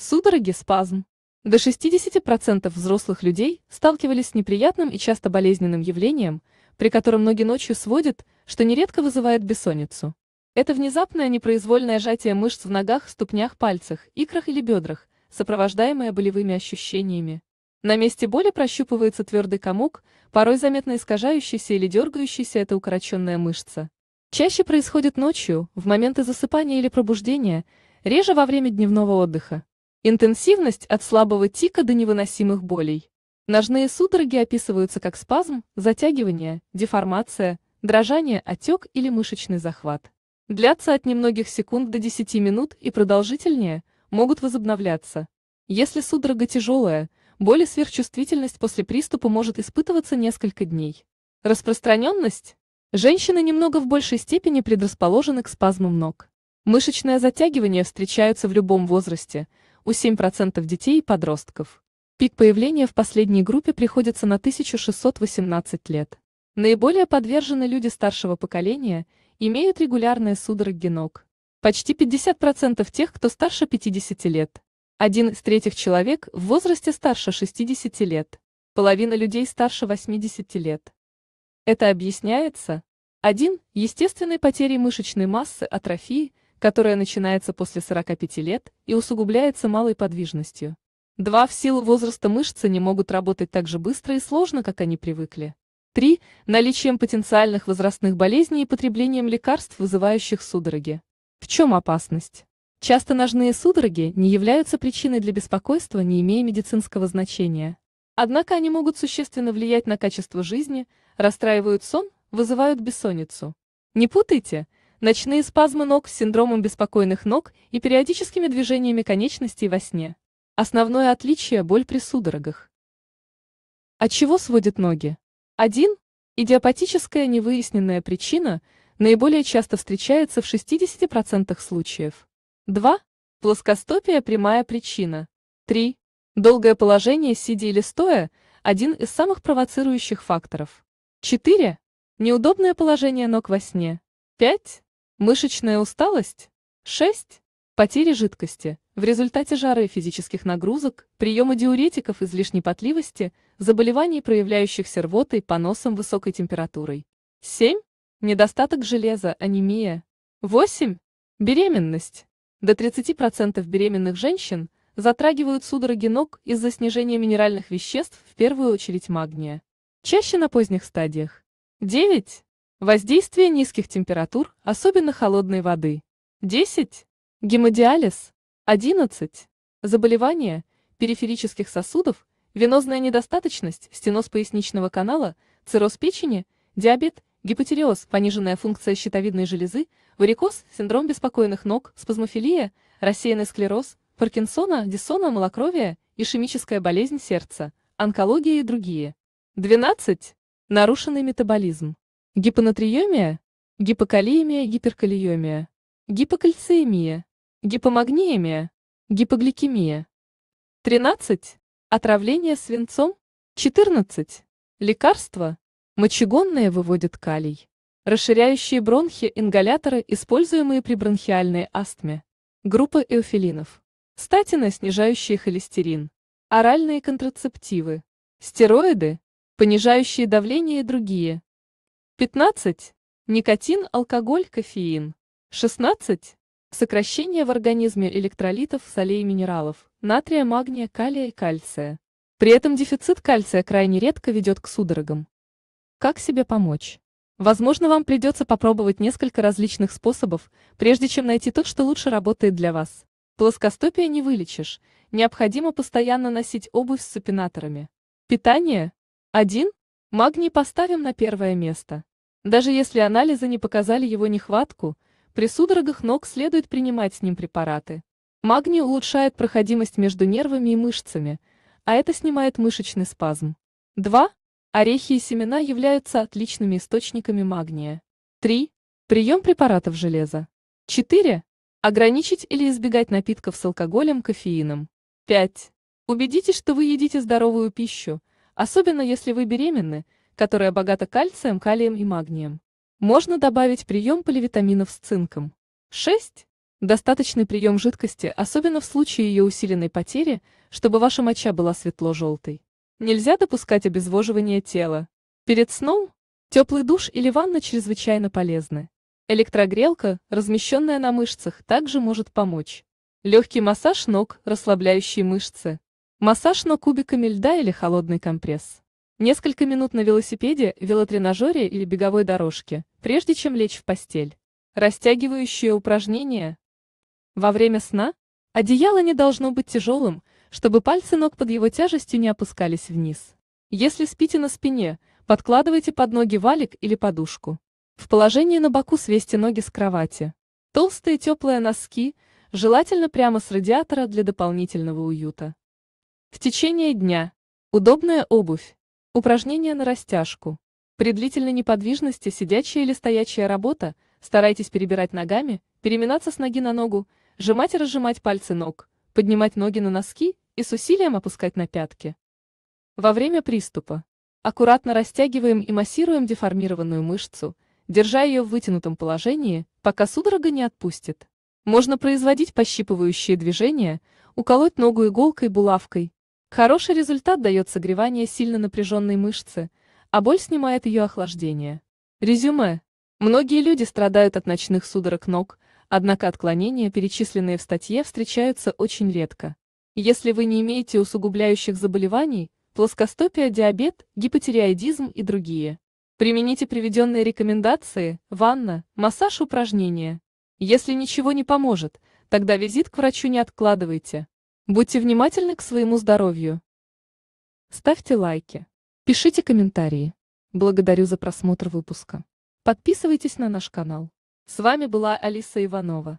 Судороги, спазм. До 60% взрослых людей сталкивались с неприятным и часто болезненным явлением, при котором ноги ночью сводят, что нередко вызывает бессонницу. Это внезапное непроизвольное сжатие мышц в ногах, ступнях, пальцах, икрах или бедрах, сопровождаемое болевыми ощущениями. На месте боли прощупывается твердый комок, порой заметно искажающийся или дергающийся эта укороченная мышца. Чаще происходит ночью, в моменты засыпания или пробуждения, реже во время дневного отдыха. Интенсивность от слабого тика до невыносимых болей. Ножные судороги описываются как спазм, затягивание, деформация, дрожание, отек или мышечный захват. Длятся от немногих секунд до 10 минут и продолжительнее, могут возобновляться. Если судорога тяжелая, боль и сверхчувствительность после приступа может испытываться несколько дней. Распространенность. Женщины немного в большей степени предрасположены к спазмам ног. Мышечное затягивание встречаются в любом возрасте – у 7% детей и подростков. Пик появления в последней группе приходится на 1618 лет. Наиболее подвержены люди старшего поколения, имеют регулярные судороги ног. Почти 50% тех, кто старше 50 лет. Один из третьих человек в возрасте старше 60 лет. Половина людей старше 80 лет. Это объясняется один Естественной потерей мышечной массы, атрофии, которая начинается после 45 лет и усугубляется малой подвижностью. Два В силу возраста мышцы не могут работать так же быстро и сложно, как они привыкли. Три. Наличием потенциальных возрастных болезней и потреблением лекарств, вызывающих судороги. В чем опасность? Часто ножные судороги не являются причиной для беспокойства, не имея медицинского значения. Однако они могут существенно влиять на качество жизни, расстраивают сон, вызывают бессонницу. Не путайте, ночные спазмы ног с синдромом беспокойных ног и периодическими движениями конечностей во сне. Основное отличие – боль при судорогах. От а чего сводят ноги? 1. Идиопатическая невыясненная причина наиболее часто встречается в 60% случаев. 2. Плоскостопие – прямая причина. 3. Долгое положение, сидя или стоя – один из самых провоцирующих факторов. 4. Неудобное положение ног во сне. 5. Мышечная усталость? 6. Потери жидкости в результате жары и физических нагрузок, приема диуретиков излишней потливости, заболеваний, проявляющихся рвотой, поносом, высокой температурой. 7. Недостаток железа, анемия. 8. Беременность. До 30% беременных женщин затрагивают судороги ног из-за снижения минеральных веществ, в первую очередь магния. Чаще на поздних стадиях. 9. Воздействие низких температур, особенно холодной воды. 10. Гемодиализ. 11. Заболевания периферических сосудов, венозная недостаточность, стеноз поясничного канала, цирроз печени, диабет, гипотереоз, пониженная функция щитовидной железы, варикоз, синдром беспокойных ног, спазмофилия, рассеянный склероз, Паркинсона, диссона, малокровие, ишемическая болезнь сердца, онкология и другие. 12. Нарушенный метаболизм. Гипонатриемия, гипокалиемия, гиперкалиемия, гипокальциемия, гипомагниемия, гипогликемия. 13. Отравление свинцом. 14. Лекарства. Мочегонные выводят калий. Расширяющие бронхи ингаляторы, используемые при бронхиальной астме. Группа эофилинов. Статины, снижающие холестерин. Оральные контрацептивы. Стероиды, понижающие давление и другие. 15. Никотин, алкоголь, кофеин. 16. Сокращение в организме электролитов, солей и минералов, натрия, магния, калия и кальция. При этом дефицит кальция крайне редко ведет к судорогам. Как себе помочь? Возможно, вам придется попробовать несколько различных способов, прежде чем найти тот, что лучше работает для вас. Плоскостопие не вылечишь, необходимо постоянно носить обувь с сапинаторами. Питание. 1. Магний поставим на первое место. Даже если анализы не показали его нехватку, при судорогах ног следует принимать с ним препараты. Магний улучшает проходимость между нервами и мышцами, а это снимает мышечный спазм. 2. Орехи и семена являются отличными источниками магния. 3. Прием препаратов железа. 4. Ограничить или избегать напитков с алкоголем, кофеином. 5. Убедитесь, что вы едите здоровую пищу, особенно если вы беременны – которая богата кальцием, калием и магнием. Можно добавить прием поливитаминов с цинком. 6. Достаточный прием жидкости, особенно в случае ее усиленной потери, чтобы ваша моча была светло-желтой. Нельзя допускать обезвоживание тела. Перед сном теплый душ или ванна чрезвычайно полезны. Электрогрелка, размещенная на мышцах, также может помочь. Легкий массаж ног, расслабляющий мышцы. Массаж ног кубиками льда или холодный компресс. Несколько минут на велосипеде, велотренажере или беговой дорожке, прежде чем лечь в постель. Растягивающие упражнения. Во время сна одеяло не должно быть тяжелым, чтобы пальцы ног под его тяжестью не опускались вниз. Если спите на спине, подкладывайте под ноги валик или подушку. В положении на боку свесьте ноги с кровати. Толстые теплые носки, желательно прямо с радиатора для дополнительного уюта. В течение дня. Удобная обувь. Упражнения на растяжку. При длительной неподвижности сидячая или стоячая работа, старайтесь перебирать ногами, переминаться с ноги на ногу, сжимать и разжимать пальцы ног, поднимать ноги на носки и с усилием опускать на пятки. Во время приступа. Аккуратно растягиваем и массируем деформированную мышцу, держа ее в вытянутом положении, пока судорога не отпустит. Можно производить пощипывающие движения, уколоть ногу иголкой-булавкой, Хороший результат дает согревание сильно напряженной мышцы, а боль снимает ее охлаждение. Резюме. Многие люди страдают от ночных судорог ног, однако отклонения, перечисленные в статье, встречаются очень редко. Если вы не имеете усугубляющих заболеваний, плоскостопие, диабет, гипотериоидизм и другие. Примените приведенные рекомендации, ванна, массаж, упражнения. Если ничего не поможет, тогда визит к врачу не откладывайте. Будьте внимательны к своему здоровью. Ставьте лайки. Пишите комментарии. Благодарю за просмотр выпуска. Подписывайтесь на наш канал. С вами была Алиса Иванова.